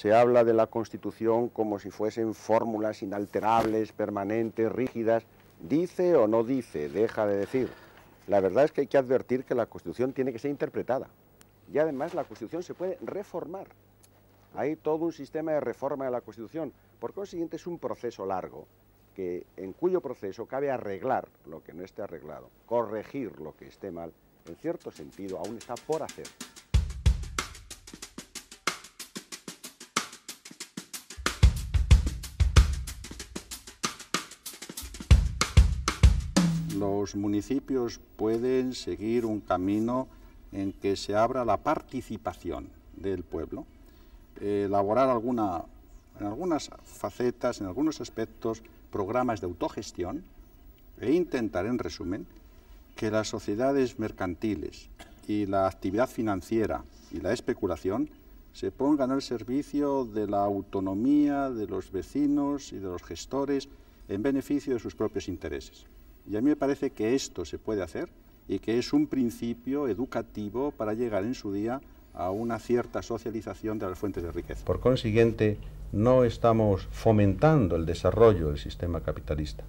se habla de la Constitución como si fuesen fórmulas inalterables, permanentes, rígidas. Dice o no dice, deja de decir. La verdad es que hay que advertir que la Constitución tiene que ser interpretada. Y además la Constitución se puede reformar. Hay todo un sistema de reforma de la Constitución. Por consiguiente es un proceso largo, que, en cuyo proceso cabe arreglar lo que no esté arreglado, corregir lo que esté mal. En cierto sentido, aún está por hacer. los municipios pueden seguir un camino en que se abra la participación del pueblo, eh, elaborar en algunas facetas, en algunos aspectos, programas de autogestión e intentar, en resumen, que las sociedades mercantiles y la actividad financiera y la especulación se pongan al servicio de la autonomía de los vecinos y de los gestores en beneficio de sus propios intereses. Y a mí me parece que esto se puede hacer y que es un principio educativo para llegar en su día a una cierta socialización de las fuentes de riqueza. Por consiguiente, no estamos fomentando el desarrollo del sistema capitalista,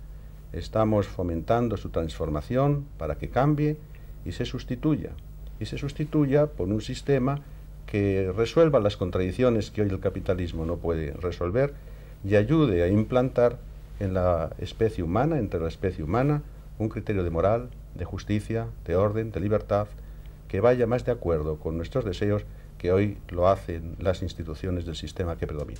estamos fomentando su transformación para que cambie y se sustituya, y se sustituya por un sistema que resuelva las contradicciones que hoy el capitalismo no puede resolver y ayude a implantar en la especie humana, entre la especie humana, un criterio de moral, de justicia, de orden, de libertad, que vaya más de acuerdo con nuestros deseos que hoy lo hacen las instituciones del sistema que predomina.